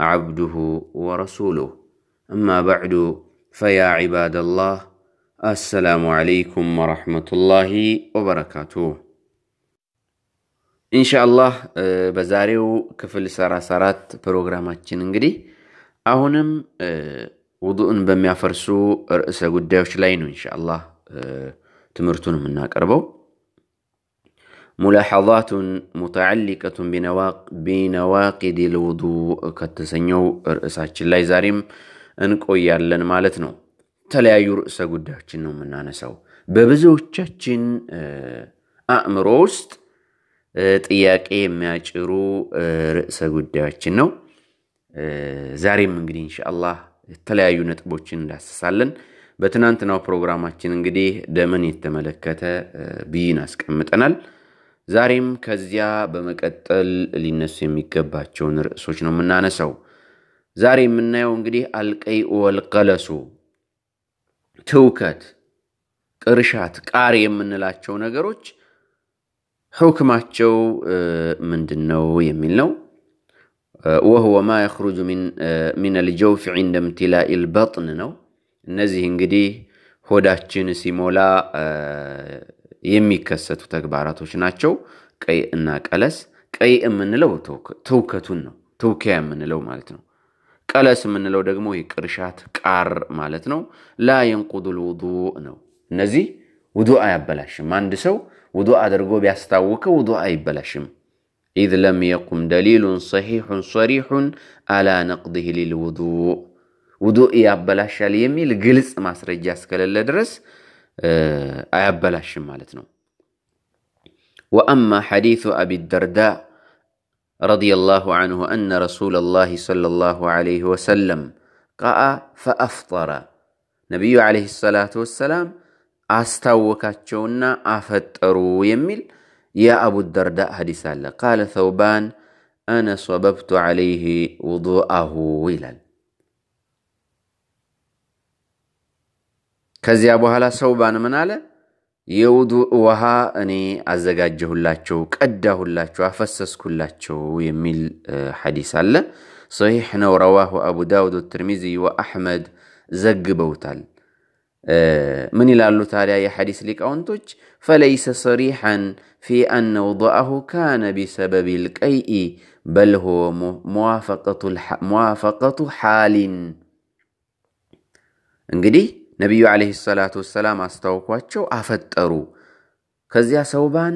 عبده ورسوله أما بعد فيا عباد الله السلام عليكم ورحمة الله وبركاته إن شاء الله آه، بزاريو كفل سارة سارات بروغرامات እንግዲህ አሁንም ውዱእን በሚያፈርሱ ርዕሰ ان شاء الله تمرتون ትምህርቱን የምናቀርበው ሙላሐዛቱን ሙተዓሊቀቱን ቢነዋቂድ ልውዱእ ከተሰኘው ርዕሳችን ላይ ዛሬም እንቆያለን ማለት ነው። የተለያዩ ርዕሰ ጉዳዮችን ነው የምናነሳው። በብዙዎቻችን አእምሮ ውስጥ ጥያቄ የሚያጭሩ ርዕሰ ጉዳዮችን ነው። ዛሬም እንግዲህ እንሻአላህ የተለያዩ ነጥቦችን እንዳስሳለን። በትናንትናው ፕሮግራማችን እንግዲህ ደምን የተመለከተ ብይን አስቀምጠናል። ዛሬም ከዚያ በመቀጠል ሊነሱ የሚገባቸውን ርዕሶች ነው የምናነሳው። ዛሬ የምናየው እንግዲህ አልቀይኡ ወልቀለሱ ትውከት፣ ቅርሻት፣ ቃሪ የምንላቸው ነገሮች ሕክማቸው ምንድን ነው የሚል ነው። ወህወ ማ የኽሩጁ ሚን አልጀውፊ ዒንደ ምትላኢ ልበጥን ነው። እነዚህ እንግዲህ ሆዳችን ሲሞላ የሚከሰቱ ተግባራቶች ናቸው። ቀይ እና ቀለስ፣ ቀይ የምንለው ትውከቱን ነው፣ ትውኪያ የምንለው ማለት ነው። ቀለስ የምንለው ደግሞ የቅርሻት ቃር ማለት ነው። ላ የንቁዱ ልውዱ ነው። እነዚህ ውዱ አያበላሽም። አንድ ሰው ውዱ አድርጎ ቢያስታውከ ውዱ አይበላሽም። ኢዝ ለም የቁም ደሊሉን ሰሒሑን ሰሪሑን አላ ነቅድህ ሊል ውዱእ ያበላሻል የሚል ግልጽ ማስረጃ እስከሌለ ድረስ አያበላሽም ማለት ነው። وأما حديث أبي الدرداء رضي الله عنه أن رسول الله صلى الله عليه وسلم قاء فأفطر نبي عليه الصلاة والسلام أستوكاتشونا أفتروا يمل يا أبو الدرداء حديث قال ثوبان أنا صببت عليه وضوءه ከዚያ በኋላ ሰውባን ምን አለ? የውዱ ውሃ እኔ አዘጋጀሁላቸው፣ ቀዳሁላቸው፣ አፈሰስኩላቸው የሚል ሐዲስ አለ። ሰሒሕ ነው። ረዋሁ አቡ ዳውድ ትርሚዚ ወአሕመድ ዘግበውታል። ምን ይላሉ ታዲያ የሐዲስ ሊቃውንቶች? ፈለይሰ ሰሪሐን ፊ አነ ውضአሁ ካነ ቢሰበብ ልቀይኢ በል ሁወ ሙዋፈቀቱ ሓሊን እንግዲህ ነቢዩ ዓለይሂ ሰላት ወሰላም አስታውኳቸው አፈጠሩ። ከዚያ ሰውባን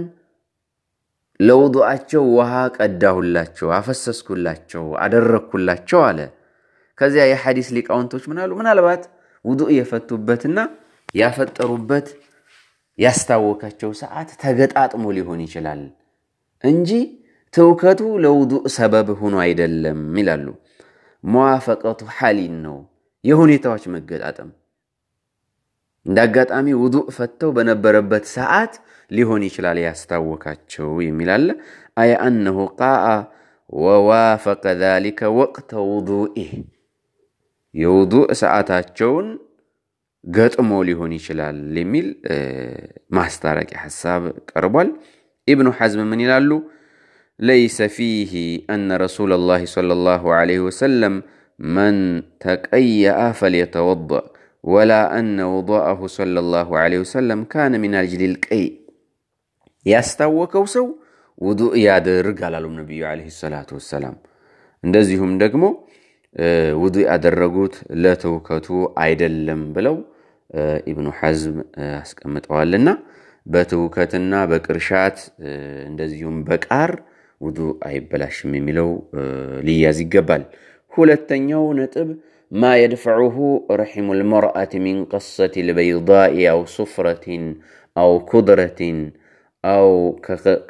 ለውዱአቸው ውሃ ቀዳሁላቸው፣ አፈሰስኩላቸው፣ አደረግኩላቸው አለ። ከዚያ የሐዲስ ሊቃውንቶች ምናሉ? ምናልባት ውዱእ የፈቱበትና ያፈጠሩበት ያስታወካቸው ሰዓት ተገጣጥሞ ሊሆን ይችላል እንጂ ትውከቱ ለውዱእ ሰበብ ሆኖ አይደለም ይላሉ። መዋፈቀቱ ሐሊን ነው፣ የሁኔታዎች መገጣጠም እንደ አጋጣሚ ውዱእ ፈተው በነበረበት ሰዓት ሊሆን ይችላል ያስታወካቸው የሚል አለ። አይ አነሁ ቃአ ወዋፈቀ ዛሊከ ወቅተ ውዱኢህ የውዱእ ሰዓታቸውን ገጥሞ ሊሆን ይችላል የሚል ማስታረቂያ ሀሳብ ቀርቧል። ኢብኑ ሐዝም ምን ይላሉ? ለይሰ ፊህ አነ ረሱላ ላሂ ሰለላሁ ዐለይሂ ወሰለም መን ተቀየአ ፈልየተወደእ ወላ አነ ውضአሁ ሰለላሁ ዐለይሂ ወሰለም ካነ ሚናል ጅሊል ቀይ ያስታወከው ሰው ውዱእ ያድርግ አላሉም ነቢዩ ዐለይሂ ሰላቱ ወሰላም። እንደዚሁም ደግሞ ውዱእ ያደረጉት ለትውከቱ አይደለም ብለው ኢብኑ ሐዝም አስቀምጠዋልና በትውከትና በቅርሻት እንደዚሁም በቃር ውዱእ አይበላሽም የሚለው ሊያዝ ይገባል። ሁለተኛው ነጥብ ما يدفعه رحم المرأة من قصة البيضاء أو صفرة أو كدرة أو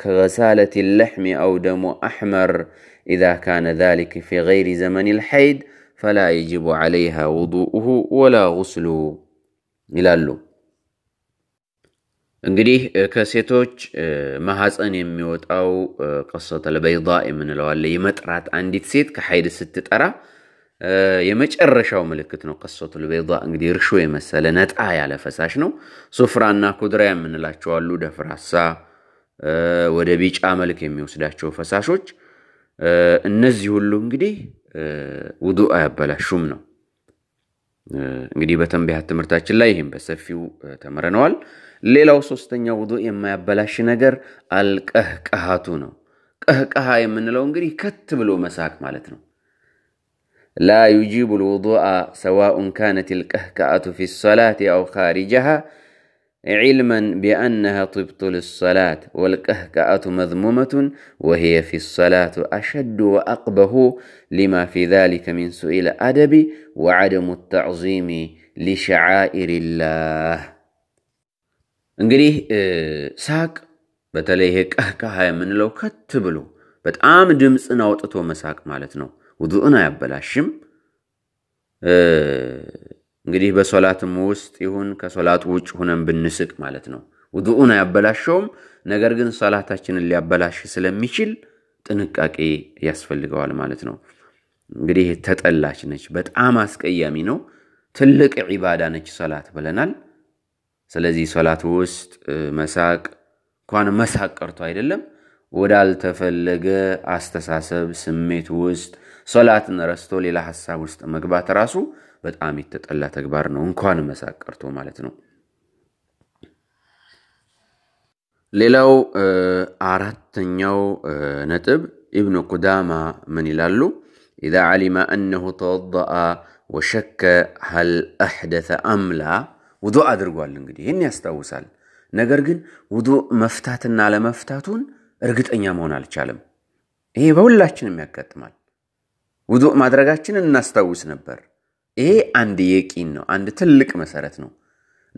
كغسالة اللحم أو دم أحمر إذا كان ذلك في غير زمن الحيد فلا يجب عليها وضوءه ولا ወላ غسሉ ይላሉ። እንግዲህ ከሴቶች ማሐፀን የሚወጣው ቀሰተል በይዳ የምንለዋለ የመጥራት አንዲት ሴት ከሐይድ ስትጠራ የመጨረሻው ምልክት ነው። ቀሶቱል ቤዳ እንግዲህ እርሾ የመሰለ ነጣ ያለ ፈሳሽ ነው። ሱፍራና ኩድራ የምንላቸው አሉ። ደፍራሳ ወደ ቢጫ መልክ የሚወስዳቸው ፈሳሾች፣ እነዚህ ሁሉ እንግዲህ ውዱ አያበላሹም ነው። እንግዲህ በተንቢያት ትምህርታችን ላይ ይህም በሰፊው ተምረነዋል። ሌላው ሶስተኛ ውዱ የማያበላሽ ነገር አልቀህቀሃቱ ነው። ቀህቀሃ የምንለው እንግዲህ ከት ብሎ መሳቅ ማለት ነው። لا يجيب الوضوء سواء كانت الكهكأة في الصلاة أو خارجها علما بأنها تبطل الصلاة والكهكأة مذمومة وهي في الصلاة أشد وأقبه لما في ذلك من سوء الأدب وعدم التعظيم لشعائر الله እንግዲህ ሳቅ በተለይ ይሄ ቀህቀሃ የምንለው ከት ብሎ በጣም ድምፅን አውጥቶ መሳቅ ማለት ነው። ውዱእን አያበላሽም። እንግዲህ በሶላትም ውስጥ ይሁን ከሶላት ውጭ ሁነን ብንስቅ ማለት ነው ውዱእን አያበላሸውም። ነገር ግን ሰላታችንን ሊያበላሽ ስለሚችል ጥንቃቄ ያስፈልገዋል ማለት ነው። እንግዲህ ተጠላች ነች፣ በጣም አስቀያሚ ነው። ትልቅ ዒባዳ ነች ሰላት ብለናል። ስለዚህ ሰላት ውስጥ መሳቅ እንኳን መሳቅ ቀርቶ አይደለም ወዳልተፈለገ አስተሳሰብ ስሜት ውስጥ ሶላትን ረስቶ ሌላ ሀሳብ ውስጥ መግባት ራሱ በጣም የተጠላ ተግባር ነው፣ እንኳን መሳቀርቶ ማለት ነው። ሌላው አራተኛው ነጥብ ኢብኑ ቁዳማ ምን ይላሉ? ኢዛ ዓሊመ አነሁ ተወضአ ወሸከ ሀል አሕደተ አምላ ውዱ አድርጓል። እንግዲህ ይህን ያስታውሳል። ነገር ግን ውዱ መፍታትና ለመፍታቱን እርግጠኛ መሆን አልቻለም። ይሄ በሁላችንም ያጋጥማል። ውዱእ ማድረጋችንን እናስታውስ ነበር። ይሄ አንድ የቂን ነው፣ አንድ ትልቅ መሰረት ነው።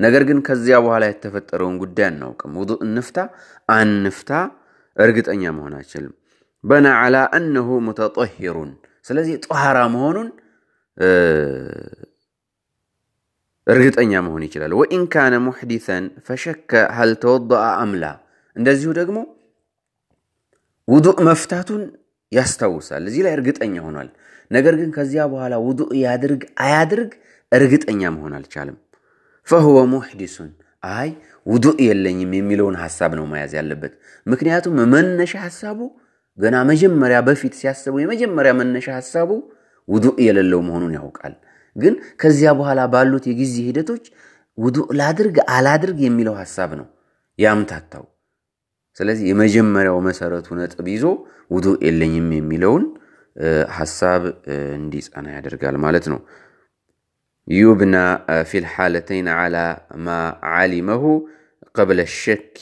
ነገር ግን ከዚያ በኋላ የተፈጠረውን ጉዳይ አናውቅም። ውዱእ እንፍታ አንፍታ እርግጠኛ መሆን አይችልም። በና ዓላ አነሁ ሙተጠሂሩን ስለዚህ ጠኋራ መሆኑን እርግጠኛ መሆን ይችላል። ወኢን ካነ ሙሕዲሰን ፈሸከ ሀል ተወደአ አምላ እንደዚሁ ደግሞ ውዱእ መፍታቱን ያስታውሳል። እዚህ ላይ እርግጠኛ ሆኗል። ነገር ግን ከዚያ በኋላ ውዱእ ያድርግ አያድርግ እርግጠኛ መሆን አልቻለም። ፈሁወ ሙሕዲሱን አይ ውዱእ የለኝም የሚለውን ሐሳብ ነው መያዝ ያለበት። ምክንያቱም መነሻ ሐሳቡ ገና መጀመሪያ በፊት ሲያስቡ የመጀመሪያ መነሻ ሐሳቡ ውዱእ የሌለው መሆኑን ያውቃል። ግን ከዚያ በኋላ ባሉት የጊዜ ሂደቶች ውዱእ ላድርግ አላድርግ የሚለው ሐሳብ ነው ያምታታው። ስለዚህ የመጀመሪያው መሰረቱ ነጥብ ይዞ ውዱ የለኝም የሚለውን ሀሳብ እንዲጸና ያደርጋል ማለት ነው። ዩብና ፊ ልሓለተይን ላ ማ ዓሊመሁ ቀብለ ሸኪ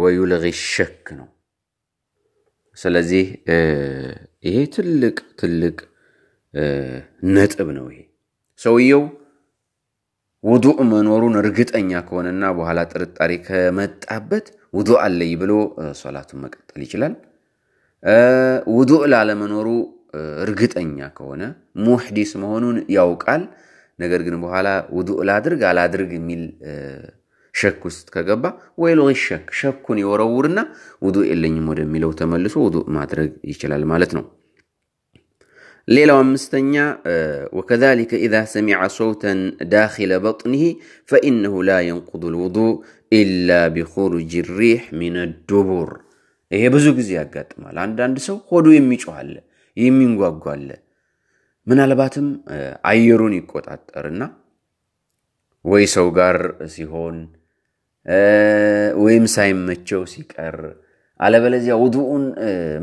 ወዩልغ ሸክ ነው። ስለዚህ ይሄ ትልቅ ትልቅ ነጥብ ነው። ይሄ ሰውየው ውዱእ መኖሩን እርግጠኛ ከሆነና በኋላ ጥርጣሬ ከመጣበት ውዱ አለይ ብሎ ሶላቱን መቀጠል ይችላል። ውዱ ላለመኖሩ እርግጠኛ ከሆነ ሙሕዲስ መሆኑን ያውቃል። ነገር ግን በኋላ ውዱ ላድርግ አላድርግ የሚል ሸክ ውስጥ ከገባ ወይል ሸክ ሸኩን የወረውርና ውዱእ የለኝም ወደሚለው ተመልሶ ውዱ ማድረግ ይችላል ማለት ነው። ሌላው አምስተኛ ወከዛሊከ ኢዛ ሰሚዐ ሶውተን ዳኪለ በጥኒሂ ፈኢነሁ ላ የንቁዱ ልውዱእ ኢላ ቢኹሩጅ ሪሕ ሚን ዱቡር። ይሄ ብዙ ጊዜ ያጋጥማል። አንዳንድ ሰው ሆዱ የሚጮኋለ የሚንጓጓለ ምናልባትም አየሩን ይቆጣጠርና ወይ ሰው ጋር ሲሆን ወይም ሳይመቸው ሲቀር አለበለዚያ ውዱኡን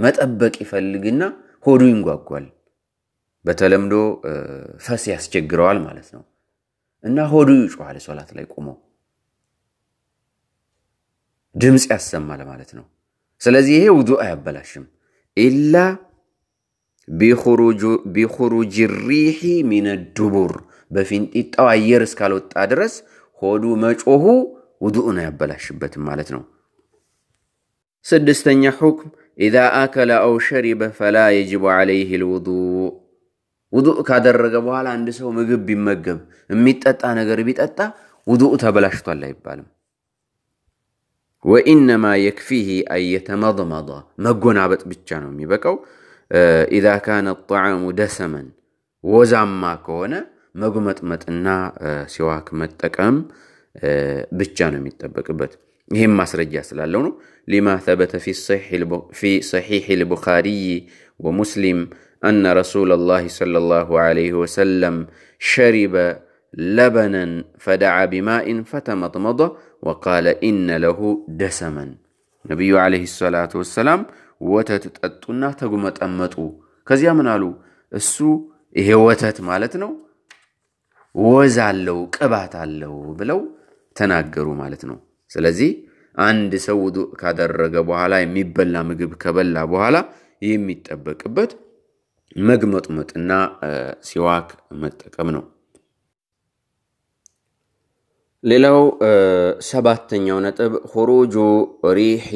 መጠበቅ ይፈልግና ሆዱ ይንጓጓል። በተለምዶ ፈስ ያስቸግረዋል ማለት ነው እና ሆዱ ይጮኋል ሶላት ላይ ቁመው ድምፅ ያሰማል ማለት ነው። ስለዚህ ይሄ ውዱ አያበላሽም። ኢላ ቢኹሩጅ ሪሒ ሚን ዱቡር በፊንጢጣው አየር እስካልወጣ ድረስ ሆዱ መጮሁ ውዱእን አያበላሽበትም ማለት ነው። ስድስተኛ ሑክም ኢዛ አከለ አው ሸሪበ ፈላ የጅቡ ዓለይህ ልውዱ ውዱእ ካደረገ በኋላ አንድ ሰው ምግብ ቢመገብ የሚጠጣ ነገር ቢጠጣ ውዱእ ተበላሽቷል አይባልም። وإنما يكفيه أن يتمضمض مجون عبت بتشانو ميبكو آه إذا كان الطعام دسما وزام ما كونا مجمت متنا آه سواك متكام آه بتشانو ميتبك بت هم مصر لما ثبت في الصحيح في صحيح البخاري ومسلم أن رسول الله صلى الله عليه وسلم شرب لبنا فدعا بماء فتمضمض ወቃለ ኢነ ለሁ ደሰመን ነቢዩ ዓለይሂ ሰላቱ ወሰላም ወተት ጠጡና ተጉመጠመጡ። ከዚያ ምን አሉ? እሱ ይሄ ወተት ማለት ነው ወዝ አለው ቅባት አለው ብለው ተናገሩ ማለት ነው። ስለዚህ አንድ ሰው ውዱእ ካደረገ በኋላ የሚበላ ምግብ ከበላ በኋላ የሚጠበቅበት መግመጥመጥና ሲዋክ መጠቀም ነው። ليلو سبات نيونتب خروج ريح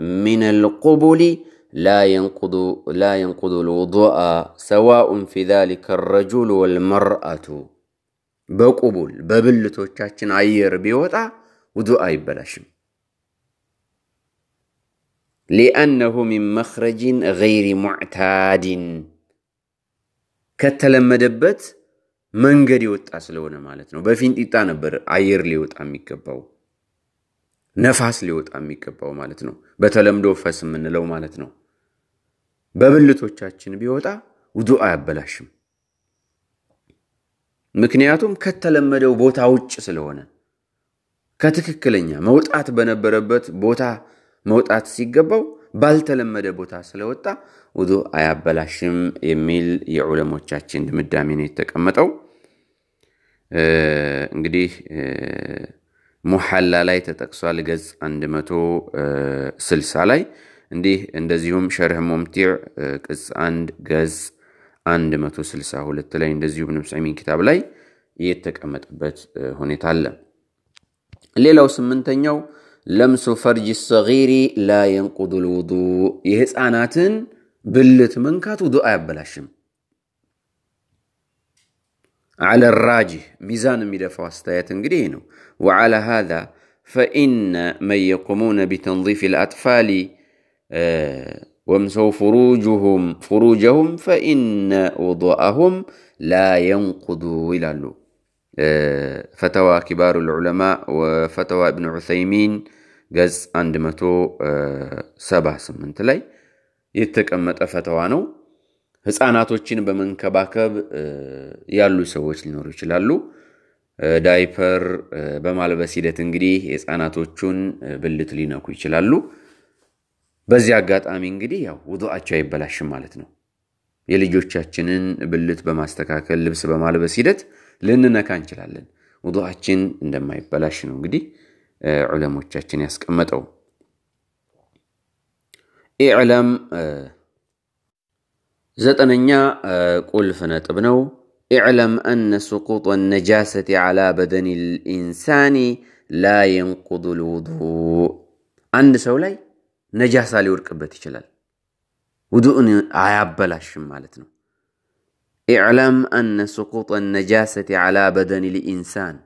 من القبول لا ينقض لا ينقض الوضوء سواء في ذلك الرجل والمرأة بقبول ببلتو تشاتشن عير بيوتا وضوء يبلاشم لأنه من مخرج غير معتاد كتلم دبت መንገድ የወጣ ስለሆነ ማለት ነው። በፊንጢጣ ነበር አየር ሊወጣ የሚገባው ነፋስ ሊወጣ የሚገባው ማለት ነው። በተለምዶ ፈስ የምንለው ማለት ነው። በብልቶቻችን ቢወጣ ውዱ አያበላሽም። ምክንያቱም ከተለመደው ቦታ ውጭ ስለሆነ ከትክክለኛ መውጣት በነበረበት ቦታ መውጣት ሲገባው ባልተለመደ ቦታ ስለወጣ ውዱ አያበላሽም የሚል የዑለሞቻችን ድምዳሜ ነው የተቀመጠው። እንግዲህ ሙሐላ ላይ ተጠቅሷል። ገጽ 160 ላይ እንዲህ እንደዚሁም ሸርህ ሙምቲዕ ቅጽ 1 ገጽ 162 ላይ እንደዚሁ ኢብኑ ኪታብ ላይ የተቀመጠበት ሁኔታ አለ። ሌላው ስምንተኛው ለምሱ ፈርጅ ሰጊሪ ላ የንቁዱ ልውዱ የህፃናትን ብልት መንካት ውዱ አያበላሽም። على الراجح ميزان المدافع الستايات انجرينو وعلى هذا فإن من يقومون بتنظيف الأطفال آه، ومسوا فروجهم فروجهم فإن وضوءهم لا ينقض ولله آه، فتوى كبار العلماء وفتوى ابن عثيمين جز عند متو سبع سمنت لي يتكمت فتوى نو ህፃናቶችን በመንከባከብ ያሉ ሰዎች ሊኖሩ ይችላሉ። ዳይፐር በማልበስ ሂደት እንግዲህ የህፃናቶቹን ብልት ሊነኩ ይችላሉ። በዚህ አጋጣሚ እንግዲህ ያው ውዱአቸው አይበላሽም ማለት ነው። የልጆቻችንን ብልት በማስተካከል ልብስ በማልበስ ሂደት ልንነካ እንችላለን። ውዱአችን እንደማይበላሽ ነው እንግዲህ ዑለሞቻችን ያስቀመጠው ኢዕለም ዘጠነኛ ቁልፍ ነጥብ ነው። ኢዕለም አነ ስቁጥ ነጃሰት ዓላ በደን ልኢንሳኒ ላ የንቁዱ ልውዱ። አንድ ሰው ላይ ነጃሳ ሊወድቅበት ይችላል፣ ውዱእን አያበላሽም ማለት ነው። ኢዕለም አነ ስቁጥ ነጃሰት ዓላ በደን ልኢንሳን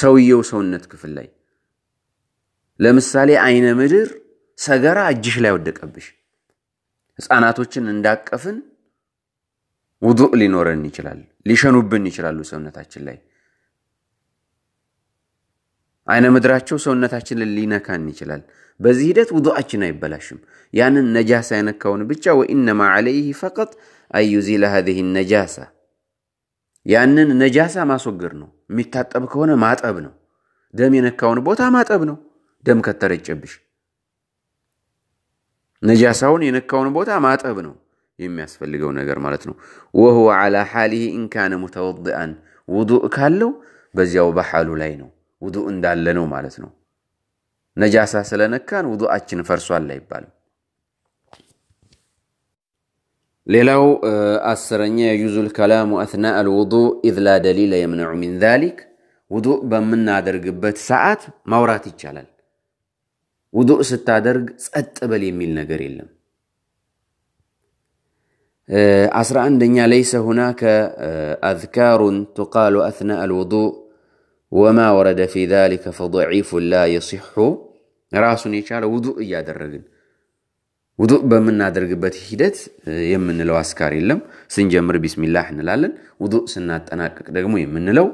ሰውየው ሰውነት ክፍል ላይ ለምሳሌ አይነ ምድር ሰገራ እጅሽ ላይ ወደቀብሽ፣ ህፃናቶችን እንዳቀፍን ውዱእ ሊኖረን ይችላል። ሊሸኑብን ይችላሉ ሰውነታችን ላይ አይነ ምድራቸው ሰውነታችንን ሊነካን ይችላል። በዚህ ሂደት ውዱአችን አይበላሽም። ያንን ነጃሳ የነካውን ብቻ ወኢነማ አለይህ ፈቀጥ አዩዚለ ሀዚህ ነጃሳ ያንን ነጃሳ ማስወገድ ነው። የሚታጠብ ከሆነ ማጠብ ነው። ደም የነካውን ቦታ ማጠብ ነው። ደም ከተረጨብሽ ነጃሳውን የነካውን ቦታ ማጠብ ነው። የሚያስፈልገው ነገር ማለት ነው። ወሁወ ዓላ ሓሊሂ ኢንካነ ሙተወድአን ውዱእ ካለው በዚያው በሓሉ ላይ ነው ውዱእ እንዳለ ነው ማለት ነው። ነጃሳ ስለነካን ውዱአችን ፈርሷል አይባልም። ሌላው አስረኛ የጁዙል ከላሙ አትና አልውዱእ ኢዝ ላ ደሊለ የምነዑ ሚን ዛሊክ ውዱእ በምናደርግበት ሰዓት ማውራት ይቻላል። ውዱእ ስታደርግ ጸጥ በል የሚል ነገር የለም። አስራ አንደኛ ለይሰ ሁናከ አዝካሩን ቱቃሉ አትና አልውዱእ ወማ ወረደ ፊ ዛሊከ ፈደዒፉን ላ የሲሑ ራሱን የቻለ ውዱእ እያደረግን ውዱእ በምናደርግበት ሂደት የምንለው አስካር የለም። ስንጀምር ቢስሚላህ እንላለን። ውዱእ ስናጠናቀቅ ደግሞ የምንለው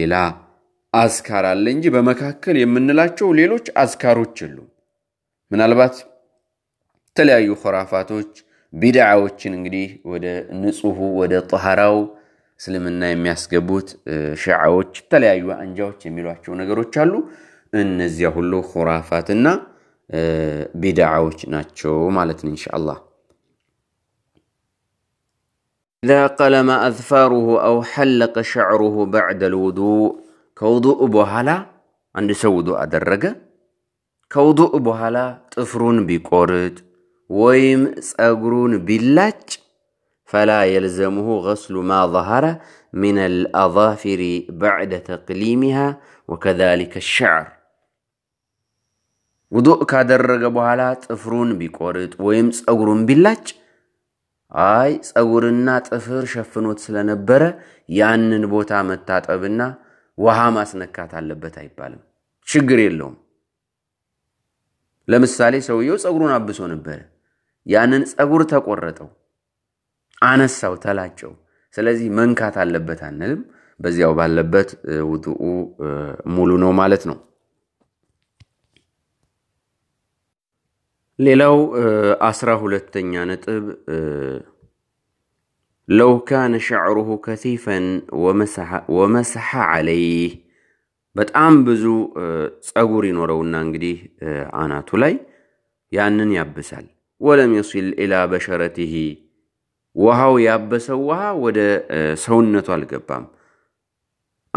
ሌላ አዝካር አለ እንጂ በመካከል የምንላቸው ሌሎች አዝካሮች የሉም። ምናልባት የተለያዩ ኹራፋቶች ቢድዓዎችን እንግዲህ ወደ ንጹሁ ወደ ጠሃራው እስልምና የሚያስገቡት ሽዓዎች፣ የተለያዩ አንጃዎች የሚሏቸው ነገሮች አሉ። እነዚያ ሁሉ ሁራፋትና ቢድዓዎች ናቸው ማለት ነው። እንሻአላ ኢዛ ቀለመ አዝፋሩሁ አው ሐለቀ ሸዕሩሁ በዕደል ውዱእ ከውዱእ በኋላ አንድ ሰው ውዱእ አደረገ። ከውዱእ በኋላ ጥፍሩን ቢቆርጥ ወይም ፀጉሩን ቢላጭ ፈላ የልዘምሁ ገስሉ ማ ظሃረ ምን ልአظፊሪ ባዕደ ተቅሊሚሃ ወከሊከ ሸዕር ውዱእ ካደረገ በኋላ ጥፍሩን ቢቆርጥ ወይም ፀጉሩን ቢላጭ አይ ፀጉርና ጥፍር ሸፍኖት ስለነበረ ያንን ቦታ መታጠብና ውሃ ማስነካት አለበት አይባልም። ችግር የለውም። ለምሳሌ ሰውየው ፀጉሩን አብሶ ነበረ። ያንን ጸጉር ተቆረጠው፣ አነሳው፣ ተላጨው። ስለዚህ መንካት አለበት አንልም። በዚያው ባለበት ውዱኡ ሙሉ ነው ማለት ነው። ሌላው አስራ ሁለተኛ ነጥብ ለው ካነ ሸዕሩሁ ከቲፈን ወመሰሐ ዓለይህ በጣም ብዙ ጸጉር ይኖረውና እንግዲህ አናቱ ላይ ያንን ያብሳል። ወለም የሲል ኢላ በሸረቲሂ ውሃው ያበሰው ውሃ ወደ ሰውነቱ አልገባም።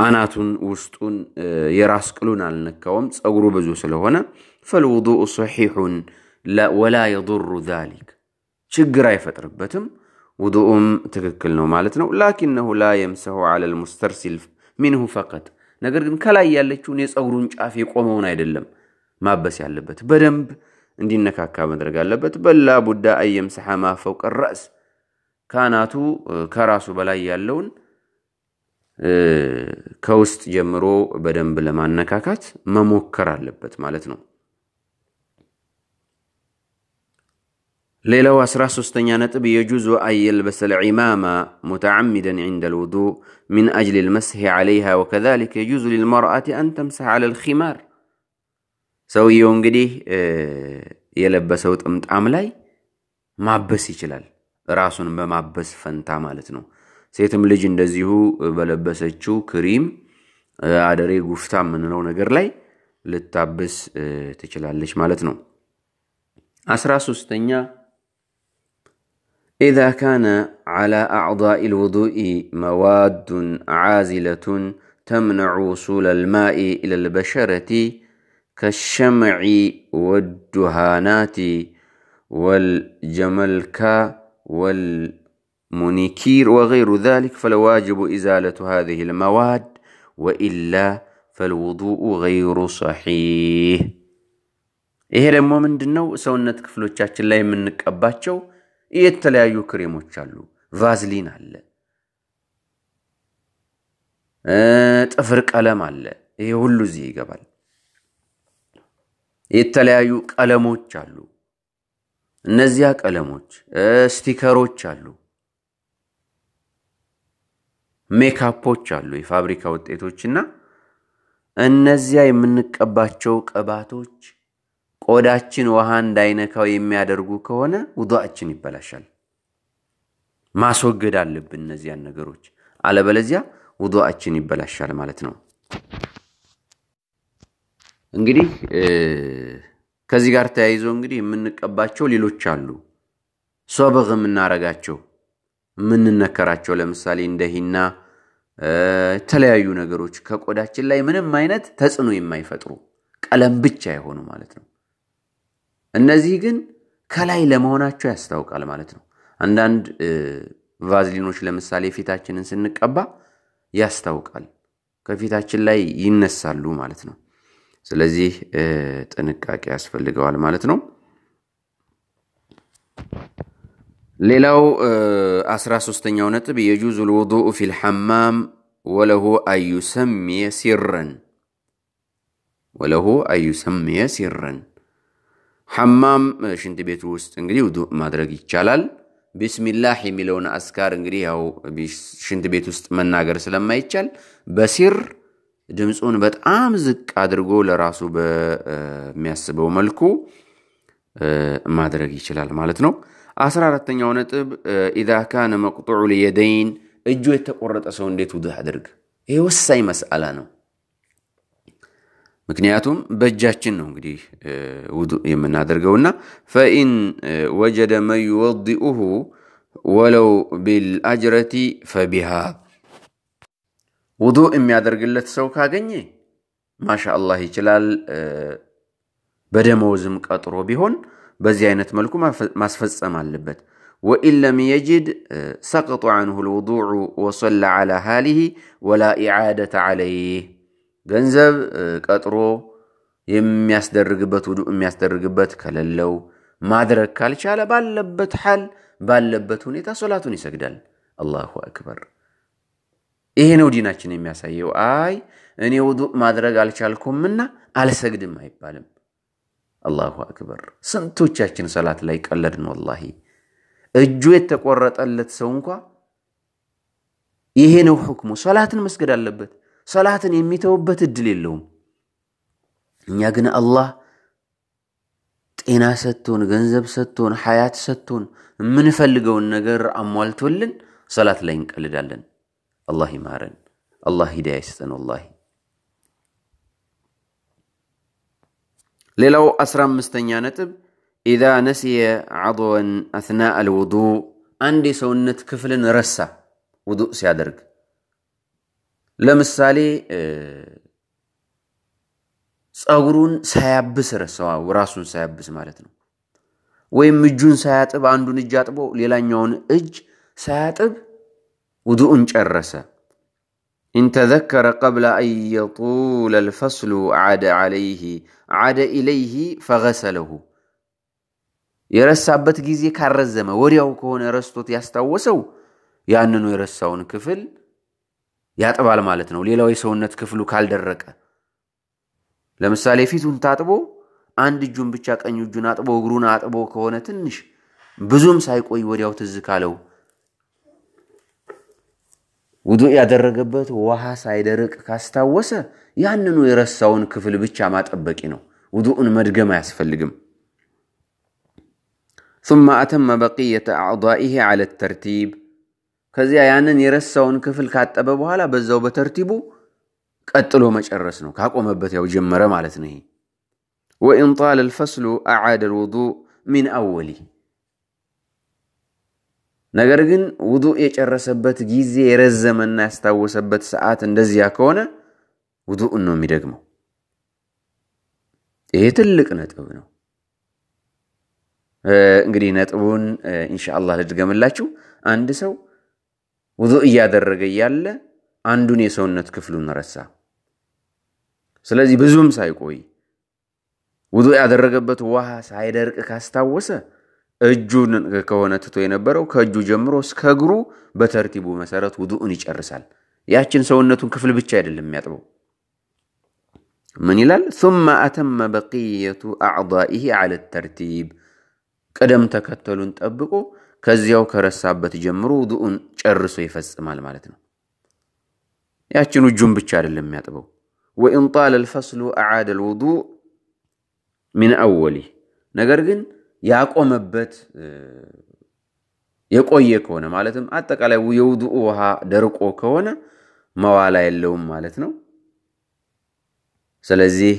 አናቱን፣ ውስጡን፣ የራስ ቅሉን አልነካውም። ፀጉሩ ብዙ ስለሆነ ፈልውዱኡ ሰሒሑን ወላ የዱሩ ዛሊክ ችግር አይፈጥርበትም። ውዱኡም ትክክል ነው ማለት ነው። ላኪነሁ ላ የምሰሁ ዐለል ሙስተርሲል ሚንሁ ፈቀት። ነገር ግን ከላይ ያለችውን የፀጉሩን ጫፍ የቆመውን አይደለም ማበስ ያለበት በደንብ اندي نكا كامد رقال لبت بلا بودا ايام سحاما فوق الرأس كاناتو كراسو بلاي يالون كوست جمرو بدن بلا ما نكاكات مموكرا لبت مالتنو ليلة واسراسو استنيانت بيجوز أي يلبس العمامة متعمدا عند الوضوء من أجل المسح عليها وكذلك يجوز للمرأة أن تمسح على الخمار ሰውየው እንግዲህ የለበሰው ጥምጣም ላይ ማበስ ይችላል። ራሱን በማበስ ፈንታ ማለት ነው። ሴትም ልጅ እንደዚሁ በለበሰችው ክሪም አደሬ ጉፍታ የምንለው ነገር ላይ ልታብስ ትችላለች ማለት ነው። አስራ ሶስተኛ ኢዛ ካነ ዓላ አዕዳኢ ልውዱኢ መዋዱን ዓዚለቱን ተምነዑ ሱለ ልማኢ ኢለልበሸረቲ كالشمع والدهانات والجملكا والمنيكير وغير ذلك فالواجب إزالة هذه المواد وإلا فالوضوء غير صحيح دنو ደግሞ ምንድን ነው? اللي منك أباتشو إيه የተለያዩ ክሬሞች تشالو فازلين على تفرق ቀለም አለ። ይሄ ሁሉ እዚህ ይገባል። የተለያዩ ቀለሞች አሉ። እነዚያ ቀለሞች ስቲከሮች አሉ፣ ሜካፖች አሉ፣ የፋብሪካ ውጤቶች እና እነዚያ የምንቀባቸው ቅባቶች ቆዳችን ውሃ እንዳይነካው የሚያደርጉ ከሆነ ውዷችን ይበላሻል። ማስወገድ አለብን እነዚያን ነገሮች፣ አለበለዚያ ውዷችን ይበላሻል ማለት ነው። እንግዲህ ከዚህ ጋር ተያይዞ እንግዲህ የምንቀባቸው ሌሎች አሉ። ሶበግ የምናረጋቸው የምንነከራቸው፣ ለምሳሌ እንደ ሂና የተለያዩ ነገሮች ከቆዳችን ላይ ምንም አይነት ተጽዕኖ የማይፈጥሩ ቀለም ብቻ የሆኑ ማለት ነው። እነዚህ ግን ከላይ ለመሆናቸው ያስታውቃል ማለት ነው። አንዳንድ ቫዝሊኖች ለምሳሌ ፊታችንን ስንቀባ ያስታውቃል፣ ከፊታችን ላይ ይነሳሉ ማለት ነው። ስለዚህ ጥንቃቄ ያስፈልገዋል ማለት ነው። ሌላው 13 ሶስተኛው ነጥብ የጁዝ ልውضء ፊ ልሐማም ወለሁ አዩሰሚየ ሲረን ወለሁ አዩሰሚየ ሲረን ሐማም ሽንት ቤቱ ውስጥ እንግዲህ ውዱእ ማድረግ ይቻላል። ቢስሚላህ የሚለውን አስካር እንግዲህ ያው ሽንት ቤት ውስጥ መናገር ስለማይቻል በሲር ድምፁን በጣም ዝቅ አድርጎ ለራሱ በሚያስበው መልኩ ማድረግ ይችላል ማለት ነው። አስራ አራተኛው ነጥብ ኢዛ ካነ መቅጡዑ ልየደይን እጁ የተቆረጠ ሰው እንዴት ውዱእ አድርግ? ይህ ወሳኝ መስአላ ነው። ምክንያቱም በእጃችን ነው እንግዲህ ውዱ የምናደርገውና ፈኢን ወጀደ መን ዩወዲኡሁ ወለው ቢልአጅረቲ ፈቢሃ ውዱ የሚያደርግለት ሰው ካገኘ ማሻአላህ ይችላል። በደመወዝም ቀጥሮ ቢሆን በዚህ አይነት መልኩ ማስፈጸም አለበት። ወኢን ለም የጅድ ሰቅጡ አንሁ ልውዱዑ ወሰላ ዓላ ሃሊሂ ወላ ኢዓደተ ዓለይህ። ገንዘብ ቀጥሮ የሚያስደርግበት ውዱ የሚያስደርግበት ከሌለው ማድረግ ካልቻለ ባለበት ሓል ባለበት ሁኔታ ሶላቱን ይሰግዳል። አላሁ አክበር። ይሄ ነው ዲናችን የሚያሳየው። አይ እኔ ውዱእ ማድረግ አልቻልኩምና አልሰግድም አይባልም። አላሁ አክበር። ስንቶቻችን ሰላት ላይ ቀለድን። ወላሂ እጁ የተቆረጠለት ሰው እንኳ ይሄ ነው ሕክሙ። ሰላትን መስገድ አለበት። ሰላትን የሚተውበት እድል የለውም። እኛ ግን አላህ ጤና ሰጥቶን፣ ገንዘብ ሰጥቶን፣ ሀያት ሰጥቶን የምንፈልገውን ነገር አሟልቶልን ሰላት ላይ እንቀልዳለን። አላህ ይማረን። አላህ ሂዳያ ይስጠን። ወላሂ ሌላው አስራ አምስተኛ ነጥብ ኢዛ ነሲየ ዐድወን አስና አልውዱእ አንድ የሰውነት ክፍልን ረሳ ውዱእ ሲያደርግ ለምሳሌ ፀጉሩን ሳያብስ ረሳው፣ ራሱን ሳያብስ ማለት ነው። ወይም እጁን ሳያጥብ አንዱን እጅ አጥቦ ሌላኛውን እጅ ሳያጥብ ውዱኡን ጨረሰ። እንተዘከረ ቀብለ አን ልፈስሉ ዓደ ዓለይህ ዓደ ኢለይህ ፈገሰለሁ። የረሳበት ጊዜ ካረዘመ ወዲያው ከሆነ ረስቶት ያስታወሰው ያንኑ የረሳውን ክፍል ያጥባል ማለት ነው። ሌላው የሰውነት ክፍሉ ካልደረቀ፣ ለምሳሌ ፊቱን ታጥቦ አንድ እጁን ብቻ ቀኝ እጁን አጥቦ እግሩን አጥቦ ከሆነ ትንሽ ብዙም ሳይቆይ ወዲያው ትዝ ካለው ودو يا درجبت وها سايدرك كاستا وسا يعني إنه يرسون كفل بتشامات أبكينه ودو إن مرجم يسفل لجم ثم أتم بقية أعضائه على الترتيب كذي يعني يرسون كفل كات أبا وهلا بزو بترتيبه قتلوا مش الرسنو كهكو مبت يا وجم رمالتني وإن طال الفصل أعاد الوضوء من أولي ነገር ግን ውዱ የጨረሰበት ጊዜ የረዘመና ያስታወሰበት ሰዓት እንደዚያ ከሆነ ውዱእን ነው የሚደግመው። ይሄ ትልቅ ነጥብ ነው። እንግዲህ ነጥቡን ኢንሻአላህ ልድገምላችሁ። አንድ ሰው ውዱ እያደረገ እያለ አንዱን የሰውነት ክፍሉን ረሳ። ስለዚህ ብዙም ሳይቆይ ውዱ ያደረገበት ውሃ ሳይደርቅ ካስታወሰ እጁን ከሆነ ትቶ የነበረው ከእጁ ጀምሮ እስከ እግሩ በተርቲቡ መሰረት ውዱእን ይጨርሳል። ያችን ሰውነቱን ክፍል ብቻ አይደለም የሚያጥበው። ምን ይላል? ثم أتم بقية أعضائه على الترتيب ቅደም ተከተሉን ጠብቆ ከዚያው ከረሳበት ጀምሮ ውዱእን ጨርሶ ይፈጽማል ማለት ነው። ያችን እጁን ብቻ አይደለም የሚያጥበው። ወኢን ጣለ الفصل أعاد الوضوء من أوله ነገር ግን ያቆመበት የቆየ ከሆነ ማለትም አጠቃላይ የውድኡ ውሃ ደርቆ ከሆነ መዋላ የለውም ማለት ነው። ስለዚህ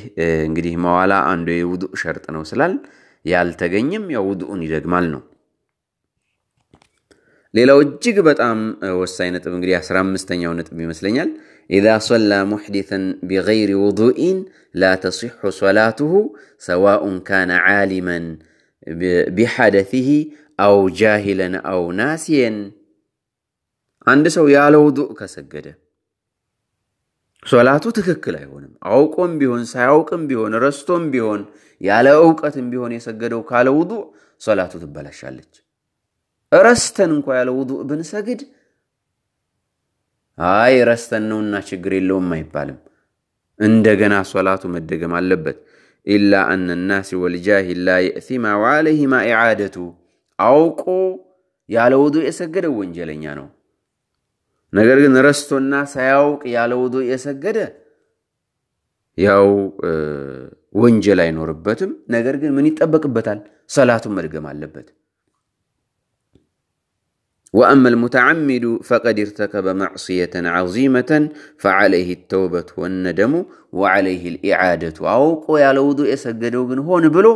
እንግዲህ መዋላ አንዱ የውድኡ ሸርጥ ነው ስላል ያልተገኘም ያው ውዱኡን ይደግማል ነው። ሌላው እጅግ በጣም ወሳኝ ነጥብ እንግዲህ አስራ አምስተኛው ነጥብ ይመስለኛል ኢዛ ሶላ ሙሕዲተን ቢገይሪ ውዱኢን ላ ተሲሑ ሶላቱሁ ሰዋኡን ካነ ዓሊመን ቢሐደፊሂ አው ጃሂለን አው ናሲየን አንድ ሰው ያለ ውዱእ ከሰገደ ሶላቱ ትክክል አይሆንም። አውቆም ቢሆን ሳያውቅም ቢሆን ረስቶም ቢሆን ያለ እውቀትም ቢሆን የሰገደው ካለ ውዱእ ሶላቱ ትበላሻለች። ረስተን እንኳ ያለ ውዱእ ብንሰግድ አይ ረስተን ነውና ችግር የለውም አይባልም። እንደገና ሶላቱ መደገም አለበት። ኢላ አነ ናስ ወልጃሂል ላ የእቲማ ወዓለይሂማ ኢዓደቱ አውቆ ያለ ውዱእ የሰገደ ወንጀለኛ ነው። ነገር ግን ረስቶና ሳያውቅ ያለ ውዱእ የሰገደ ያው ወንጀል አይኖርበትም። ነገር ግን ምን ይጠበቅበታል? ሰላቱን መድገም አለበት። وأما المتعمد فقد ارتكب معصية عظيمة فعليه التوبة والندم وعليه الإعادة أو يا لوضو يسجدوا جن هون بلو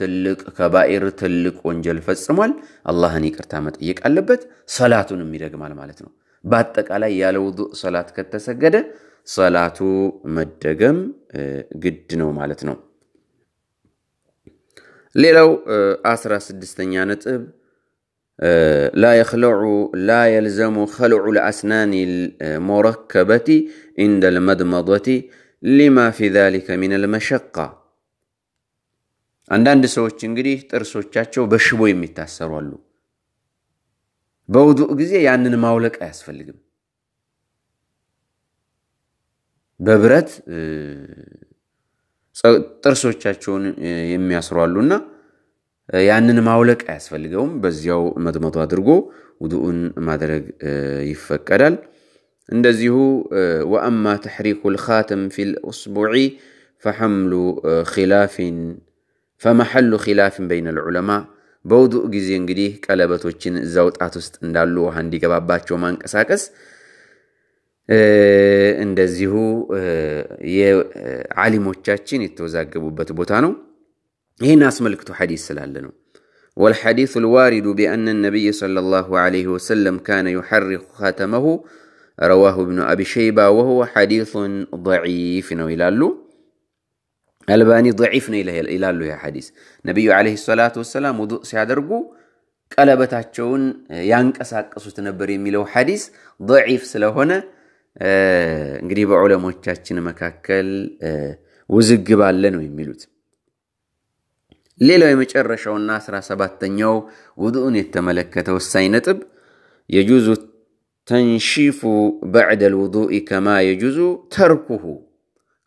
ትልቅ ከባኢር ትልቅ ወንጀል ፈጽሟል። አላህን ይቅርታ መጠየቅ አለበት። ሰላቱንም ይደግማል ማለት ነው። በአጠቃላይ ያለ ውዱእ ሰላት ከተሰገደ ሰላቱ መደገም ግድ ነው ማለት ነው። ሌላው አስራ ስድስተኛ ነጥብ لا يخلع لا يلزم خلع الأسنان المركبة عند المضمضة لما في ذلك من المشقة አንዳንድ ሰዎች እንግዲህ ጥርሶቻቸው በሽቦ የሚታሰሩ አሉ። በውዱእ ጊዜ ያንን ማውለቅ አያስፈልግም። በብረት ጥርሶቻቸውን የሚያስሩ አሉና ያንን ማውለቅ አያስፈልገውም። በዚያው መጥመቱ አድርጎ ውድኡን ማድረግ ይፈቀዳል። እንደዚሁ ወአማ ተሕሪኩ ልኻተም ፊ ልእስቡዒ ፈሐምሉ ላፊን ፈመሐሉ ኪላፍን በይነ ልዑለማ በውዱእ ጊዜ እንግዲህ ቀለበቶችን እዛ ውጣት ውስጥ እንዳሉ ውሃ እንዲገባባቸው ማንቀሳቀስ እንደዚሁ የዓሊሞቻችን የተወዛገቡበት ቦታ ነው። ይህን አስመልክቶ ሐዲስ ስላለ ነው። ወልሐዲሱ ልዋሪዱ ቢአነ ነቢይ ሰለላሁ ዐለይሂ ወሰለም ካነ ዩሐሪኩ ኸተመሁ ረዋሁ ብኑ አቢ ሸይባ ወሁወ ሐዲሱን ደዒፍ ነው ይላሉ። አልባኒ ደዒፍ ነው ይላሉ። ይህ ሐዲስ ነቢዩ ዐለይሂ ሰላቱ ወሰላም ውዱእ ሲያደርጉ ቀለበታቸውን ያንቀሳቀሱት ነበር የሚለው ሐዲስ ደዒፍ ስለሆነ እንግዲህ በዑለሞቻችን መካከል ውዝግብ አለ ነው የሚሉት። ሌላው የመጨረሻውና አስራ ሰባተኛው ውድኡን የተመለከተ ወሳኝ ነጥብ የጁዙ ተንሺፉ በዕደ ልውዱኢ ከማ የጁዙ ተርኩሁ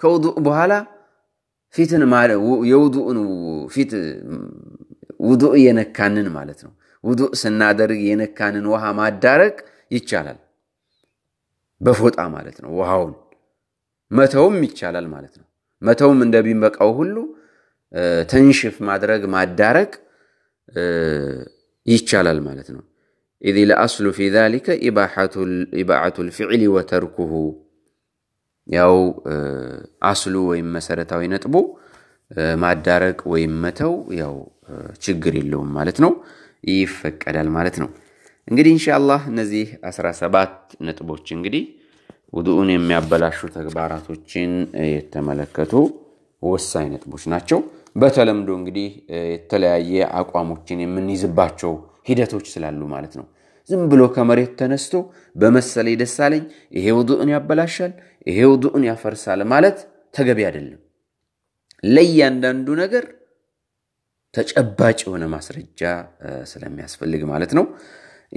ከውዱእ በኋላ ፊትን የውዱእን ፊት ውዱእ የነካንን ማለት ነው። ውዱእ ስናደርግ የነካንን ውሃ ማዳረቅ ይቻላል፣ በፎጣ ማለት ነው። ውሃውን መተውም ይቻላል ማለት ነው። መተውም እንደሚበቃው ሁሉ ተንሽፍ ማድረግ ማዳረቅ ይቻላል ማለት ነው። ኢዚ ለአስሉ ፊ ዛሊከ ኢባዓቱ ልፊዕሊ ወተርኩሁ ያው አስሉ ወይም መሰረታዊ ነጥቡ ማዳረቅ ወይም መተው ያው ችግር የለውም ማለት ነው፣ ይፈቀዳል ማለት ነው። እንግዲህ ኢንሻአላህ እነዚህ 17 ነጥቦች እንግዲህ ውድኡን የሚያበላሹ ተግባራቶችን የተመለከቱ ወሳኝ ነጥቦች ናቸው። በተለምዶ እንግዲህ የተለያየ አቋሞችን የምንይዝባቸው ሂደቶች ስላሉ ማለት ነው። ዝም ብሎ ከመሬት ተነስቶ በመሰለ ደሳለኝ ይሄ ውዱእን ያበላሻል፣ ይሄ ውዱእን ያፈርሳል ማለት ተገቢ አይደለም። ለእያንዳንዱ ነገር ተጨባጭ የሆነ ማስረጃ ስለሚያስፈልግ ማለት ነው።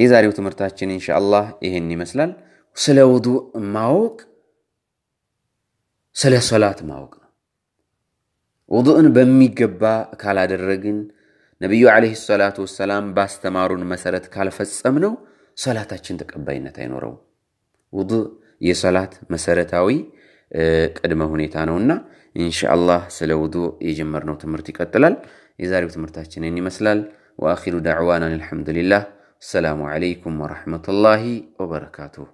የዛሬው ትምህርታችን ኢንሻአላህ ይሄን ይመስላል። ስለ ውዱእ ማወቅ ስለ ሶላት ማወቅ ውዱእን በሚገባ ካላደረግን ነቢዩ ዓለይሂ ሰላት ወሰላም ባስተማሩን መሰረት ካልፈጸምነው ሰላታችን ተቀባይነት አይኖረውም። ውዱእ የሰላት መሰረታዊ ቅድመ ሁኔታ ነውና ኢንሻአላህ ስለ ውዱእ የጀመርነው ትምህርት ይቀጥላል። የዛሬው ትምህርታችንን ይመስላል። ወአኪሩ ዳዕዋናን አልሐምዱሊላህ። አሰላሙ ዓለይኩም ወረሕመቱላሂ ወበረካቱሁ።